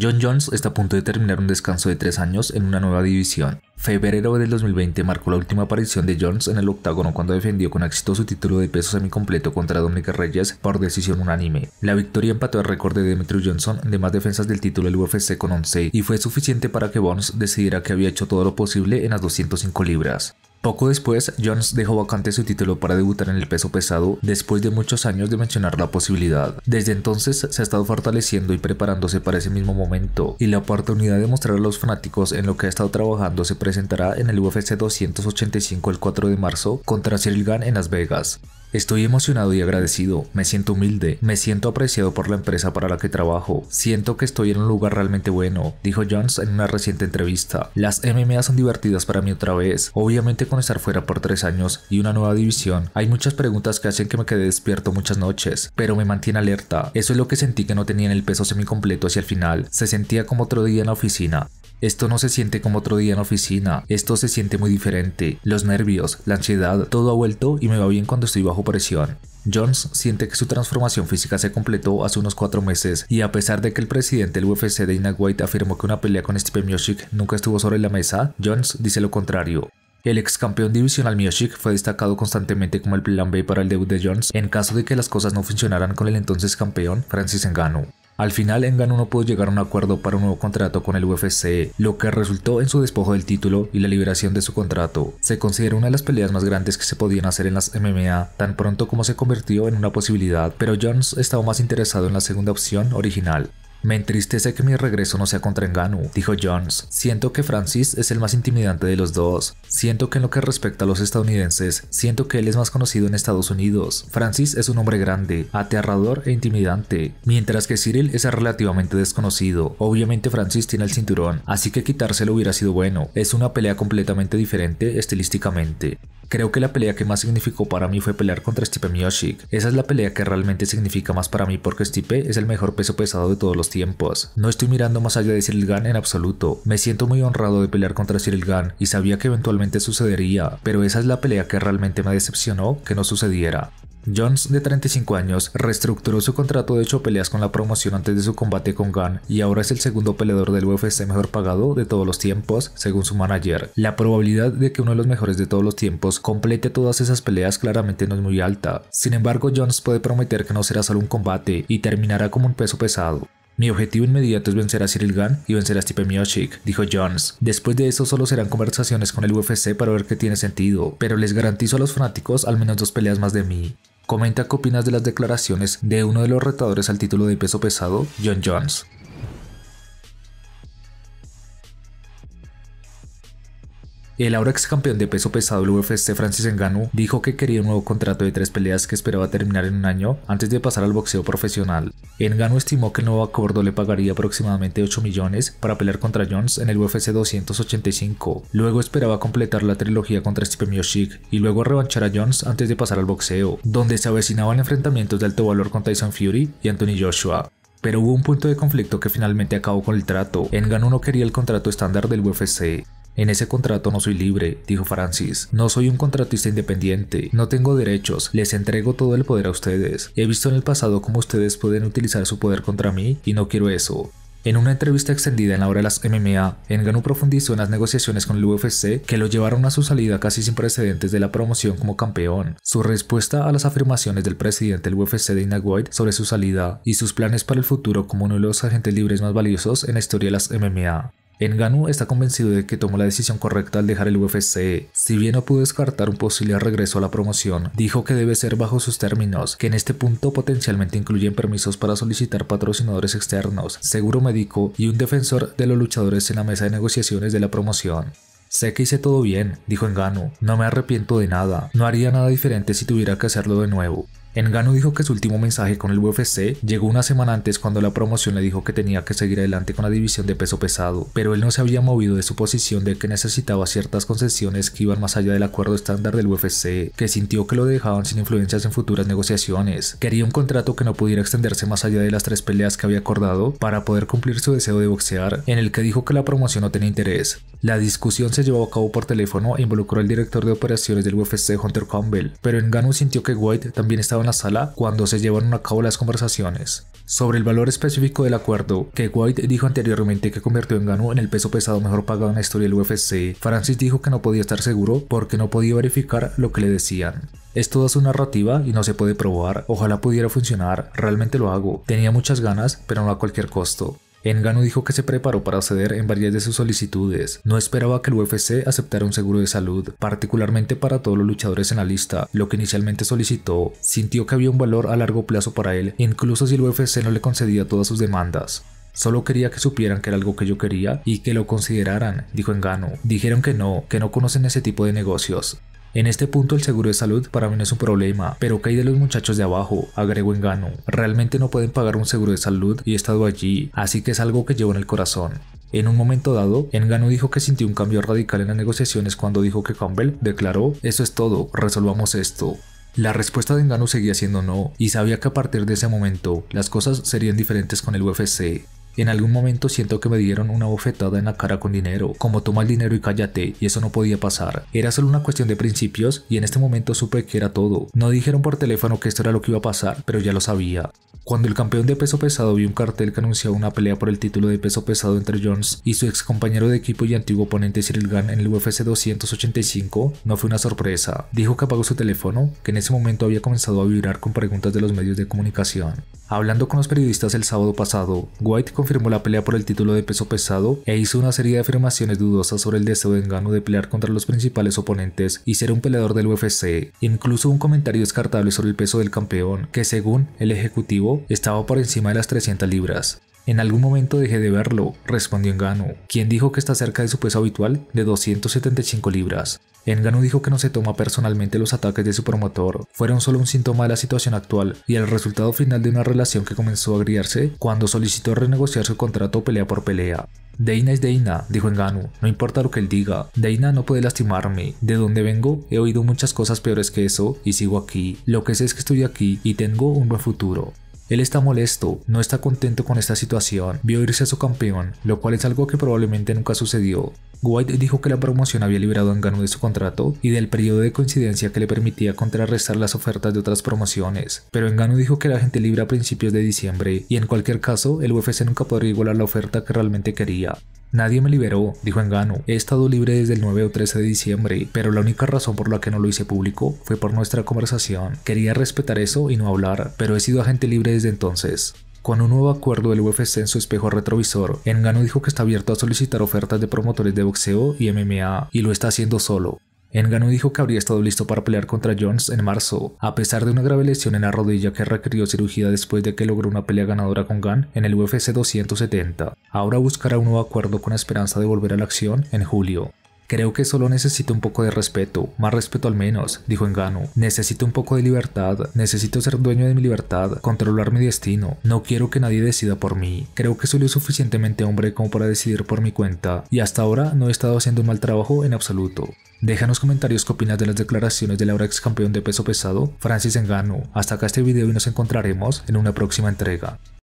John Jones está a punto de terminar un descanso de tres años en una nueva división. Febrero del 2020 marcó la última aparición de Jones en el octágono cuando defendió con éxito su título de peso semicompleto contra Dominic Reyes por decisión unánime. La victoria empató el récord de Demetrius Johnson de más defensas del título del UFC con 11 y fue suficiente para que Bones decidiera que había hecho todo lo posible en las 205 libras. Poco después, Jones dejó vacante su título para debutar en el peso pesado después de muchos años de mencionar la posibilidad. Desde entonces se ha estado fortaleciendo y preparándose para ese mismo momento, y la oportunidad de mostrar a los fanáticos en lo que ha estado trabajando se presentará en el UFC 285 el 4 de marzo contra Cyril en Las Vegas. Estoy emocionado y agradecido, me siento humilde, me siento apreciado por la empresa para la que trabajo, siento que estoy en un lugar realmente bueno, dijo Jones en una reciente entrevista. Las MMA son divertidas para mí otra vez, obviamente con estar fuera por tres años y una nueva división, hay muchas preguntas que hacen que me quede despierto muchas noches, pero me mantiene alerta, eso es lo que sentí que no tenía en el peso semicompleto hacia el final, se sentía como otro día en la oficina, esto no se siente como otro día en la oficina, esto se siente muy diferente. Los nervios, la ansiedad, todo ha vuelto y me va bien cuando estoy bajo presión. Jones siente que su transformación física se completó hace unos cuatro meses y a pesar de que el presidente del UFC Dana White afirmó que una pelea con Stephen Miocic nunca estuvo sobre la mesa, Jones dice lo contrario. El ex campeón divisional Miocic fue destacado constantemente como el plan B para el debut de Jones en caso de que las cosas no funcionaran con el entonces campeón Francis Ngannou. Al final, Engano no pudo llegar a un acuerdo para un nuevo contrato con el UFC, lo que resultó en su despojo del título y la liberación de su contrato. Se considera una de las peleas más grandes que se podían hacer en las MMA, tan pronto como se convirtió en una posibilidad, pero Jones estaba más interesado en la segunda opción original. Me entristece que mi regreso no sea contra Enganu, dijo Jones. Siento que Francis es el más intimidante de los dos. Siento que en lo que respecta a los estadounidenses, siento que él es más conocido en Estados Unidos. Francis es un hombre grande, aterrador e intimidante, mientras que Cyril es relativamente desconocido. Obviamente Francis tiene el cinturón, así que quitárselo hubiera sido bueno. Es una pelea completamente diferente estilísticamente. Creo que la pelea que más significó para mí fue pelear contra Stipe Miocic. Esa es la pelea que realmente significa más para mí porque Stipe es el mejor peso pesado de todos los tiempos. No estoy mirando más allá de Cyril en absoluto. Me siento muy honrado de pelear contra Cyril Gun y sabía que eventualmente sucedería, pero esa es la pelea que realmente me decepcionó que no sucediera. Jones, de 35 años, reestructuró su contrato de hecho peleas con la promoción antes de su combate con Gunn y ahora es el segundo peleador del UFC mejor pagado de todos los tiempos, según su manager. La probabilidad de que uno de los mejores de todos los tiempos complete todas esas peleas claramente no es muy alta. Sin embargo, Jones puede prometer que no será solo un combate y terminará como un peso pesado. Mi objetivo inmediato es vencer a Cyril Gunn y vencer a Stipe Miocic, dijo Jones. Después de eso solo serán conversaciones con el UFC para ver qué tiene sentido, pero les garantizo a los fanáticos al menos dos peleas más de mí. Comenta qué opinas de las declaraciones de uno de los retadores al título de peso pesado, John Jones. El ahora ex campeón de peso pesado del UFC Francis Ngannou dijo que quería un nuevo contrato de tres peleas que esperaba terminar en un año antes de pasar al boxeo profesional. Ngannou estimó que el nuevo acuerdo le pagaría aproximadamente 8 millones para pelear contra Jones en el UFC 285. Luego esperaba completar la trilogía contra Stipe Miocic y luego revanchar a Jones antes de pasar al boxeo, donde se avecinaban enfrentamientos de alto valor con Tyson Fury y Anthony Joshua pero hubo un punto de conflicto que finalmente acabó con el trato. Ngannou no quería el contrato estándar del UFC. En ese contrato no soy libre, dijo Francis. No soy un contratista independiente, no tengo derechos, les entrego todo el poder a ustedes. He visto en el pasado cómo ustedes pueden utilizar su poder contra mí y no quiero eso. En una entrevista extendida en la hora de las MMA, Engano profundizó en las negociaciones con el UFC que lo llevaron a su salida casi sin precedentes de la promoción como campeón. Su respuesta a las afirmaciones del presidente del UFC Dana White sobre su salida y sus planes para el futuro como uno de los agentes libres más valiosos en la historia de las MMA. Enganu está convencido de que tomó la decisión correcta al dejar el UFC. Si bien no pudo descartar un posible regreso a la promoción, dijo que debe ser bajo sus términos, que en este punto potencialmente incluyen permisos para solicitar patrocinadores externos, seguro médico y un defensor de los luchadores en la mesa de negociaciones de la promoción. Sé que hice todo bien, dijo Enganu, No me arrepiento de nada. No haría nada diferente si tuviera que hacerlo de nuevo. Engano dijo que su último mensaje con el UFC llegó una semana antes cuando la promoción le dijo que tenía que seguir adelante con la división de peso pesado, pero él no se había movido de su posición de que necesitaba ciertas concesiones que iban más allá del acuerdo estándar del UFC, que sintió que lo dejaban sin influencias en futuras negociaciones. Quería un contrato que no pudiera extenderse más allá de las tres peleas que había acordado para poder cumplir su deseo de boxear, en el que dijo que la promoción no tenía interés. La discusión se llevó a cabo por teléfono e involucró al director de operaciones del UFC, Hunter Campbell, pero Engano sintió que White también estaba en la sala cuando se llevaron a cabo las conversaciones. Sobre el valor específico del acuerdo, que White dijo anteriormente que convirtió a Engano en el peso pesado mejor pagado en la historia del UFC, Francis dijo que no podía estar seguro porque no podía verificar lo que le decían. Es toda su narrativa y no se puede probar, ojalá pudiera funcionar, realmente lo hago, tenía muchas ganas, pero no a cualquier costo. Engano dijo que se preparó para ceder en varias de sus solicitudes. No esperaba que el UFC aceptara un seguro de salud, particularmente para todos los luchadores en la lista, lo que inicialmente solicitó. Sintió que había un valor a largo plazo para él, incluso si el UFC no le concedía todas sus demandas. Solo quería que supieran que era algo que yo quería y que lo consideraran, dijo Engano. Dijeron que no, que no conocen ese tipo de negocios. En este punto el seguro de salud para mí no es un problema, pero hay de los muchachos de abajo, agregó engano. Realmente no pueden pagar un seguro de salud y he estado allí, así que es algo que llevo en el corazón. En un momento dado, Engano dijo que sintió un cambio radical en las negociaciones cuando dijo que Campbell declaró, eso es todo, resolvamos esto. La respuesta de Engano seguía siendo no, y sabía que a partir de ese momento las cosas serían diferentes con el UFC. En algún momento siento que me dieron una bofetada en la cara con dinero, como toma el dinero y cállate, y eso no podía pasar. Era solo una cuestión de principios y en este momento supe que era todo. No dijeron por teléfono que esto era lo que iba a pasar, pero ya lo sabía. Cuando el campeón de peso pesado vio un cartel que anunciaba una pelea por el título de peso pesado entre Jones y su ex compañero de equipo y antiguo oponente Cyril Gunn en el UFC 285, no fue una sorpresa. Dijo que apagó su teléfono, que en ese momento había comenzado a vibrar con preguntas de los medios de comunicación. Hablando con los periodistas el sábado pasado, White confirmó la pelea por el título de peso pesado e hizo una serie de afirmaciones dudosas sobre el deseo de Engano de pelear contra los principales oponentes y ser un peleador del UFC, incluso un comentario descartable sobre el peso del campeón, que según el ejecutivo estaba por encima de las 300 libras. En algún momento dejé de verlo, respondió Engano, quien dijo que está cerca de su peso habitual de 275 libras. Engano dijo que no se toma personalmente los ataques de su promotor, fueron solo un síntoma de la situación actual y el resultado final de una relación que comenzó a agriarse cuando solicitó renegociar su contrato pelea por pelea. Deina es Deina, dijo Engano, no importa lo que él diga, Deina no puede lastimarme, de dónde vengo he oído muchas cosas peores que eso y sigo aquí, lo que sé es que estoy aquí y tengo un buen futuro. Él está molesto, no está contento con esta situación, vio irse a su campeón, lo cual es algo que probablemente nunca sucedió. White dijo que la promoción había liberado a Ngannou de su contrato y del periodo de coincidencia que le permitía contrarrestar las ofertas de otras promociones, pero Ngannou dijo que la gente libre a principios de diciembre y en cualquier caso el UFC nunca podría igualar la oferta que realmente quería. Nadie me liberó, dijo Engano. He estado libre desde el 9 o 13 de diciembre, pero la única razón por la que no lo hice público fue por nuestra conversación. Quería respetar eso y no hablar, pero he sido agente libre desde entonces. Con un nuevo acuerdo del UFC en su espejo retrovisor, Engano dijo que está abierto a solicitar ofertas de promotores de boxeo y MMA, y lo está haciendo solo. Engano dijo que habría estado listo para pelear contra Jones en marzo, a pesar de una grave lesión en la rodilla que requirió cirugía después de que logró una pelea ganadora con Gunn en el UFC 270. Ahora buscará un nuevo acuerdo con la esperanza de volver a la acción en julio. Creo que solo necesito un poco de respeto, más respeto al menos, dijo Engano. Necesito un poco de libertad, necesito ser dueño de mi libertad, controlar mi destino. No quiero que nadie decida por mí. Creo que soy lo suficientemente hombre como para decidir por mi cuenta, y hasta ahora no he estado haciendo un mal trabajo en absoluto. los comentarios qué opinas de las declaraciones del ahora ex campeón de peso pesado, Francis Engano. Hasta acá este video y nos encontraremos en una próxima entrega.